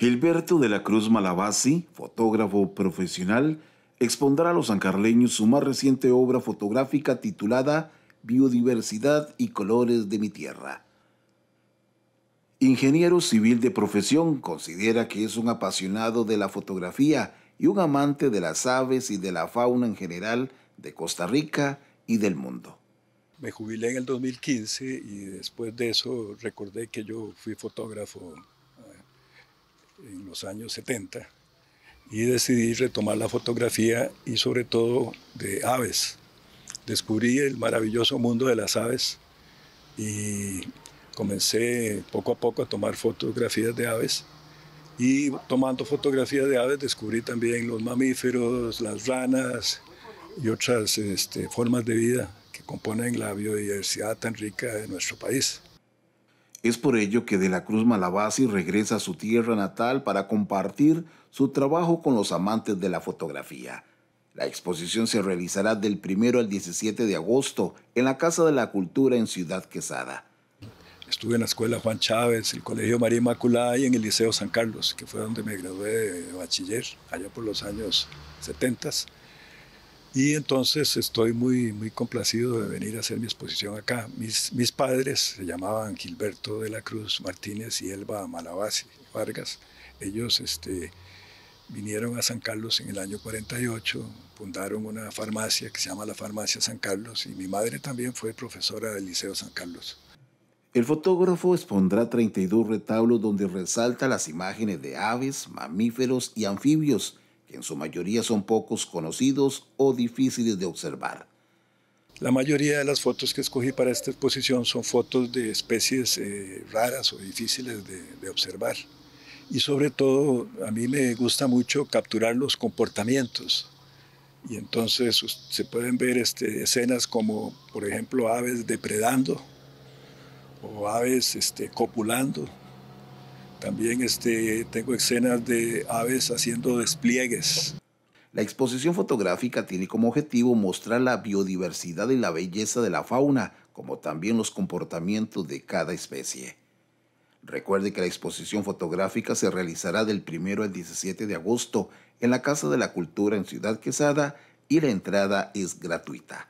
Gilberto de la Cruz Malavasi, fotógrafo profesional, expondrá a los sancarleños su más reciente obra fotográfica titulada Biodiversidad y Colores de mi Tierra. Ingeniero civil de profesión, considera que es un apasionado de la fotografía y un amante de las aves y de la fauna en general de Costa Rica y del mundo. Me jubilé en el 2015 y después de eso recordé que yo fui fotógrafo los años 70 y decidí retomar la fotografía y sobre todo de aves. Descubrí el maravilloso mundo de las aves y comencé poco a poco a tomar fotografías de aves y tomando fotografías de aves descubrí también los mamíferos, las ranas y otras este, formas de vida que componen la biodiversidad tan rica de nuestro país. Es por ello que De la Cruz Malabasi regresa a su tierra natal para compartir su trabajo con los amantes de la fotografía. La exposición se realizará del 1 al 17 de agosto en la Casa de la Cultura en Ciudad Quesada. Estuve en la Escuela Juan Chávez, el Colegio María Inmaculada y en el Liceo San Carlos, que fue donde me gradué de bachiller, allá por los años 70. Y entonces estoy muy, muy complacido de venir a hacer mi exposición acá. Mis, mis padres se llamaban Gilberto de la Cruz Martínez y Elba Malabasi Vargas. Ellos este, vinieron a San Carlos en el año 48, fundaron una farmacia que se llama la Farmacia San Carlos y mi madre también fue profesora del Liceo San Carlos. El fotógrafo expondrá 32 retablos donde resalta las imágenes de aves, mamíferos y anfibios que en su mayoría son pocos conocidos o difíciles de observar. La mayoría de las fotos que escogí para esta exposición son fotos de especies eh, raras o difíciles de, observar. Y sobre todo, a mí me gusta mucho capturar los comportamientos y entonces se pueden ver este, escenas como, por ejemplo, aves depredando o aves este, copulando también este, tengo escenas de aves haciendo despliegues. La exposición fotográfica tiene como objetivo mostrar la biodiversidad y la belleza de la fauna, como también los comportamientos de cada especie. Recuerde que la exposición fotográfica se realizará del 1 al 17 de agosto en la Casa de la Cultura en Ciudad Quesada y la entrada es gratuita.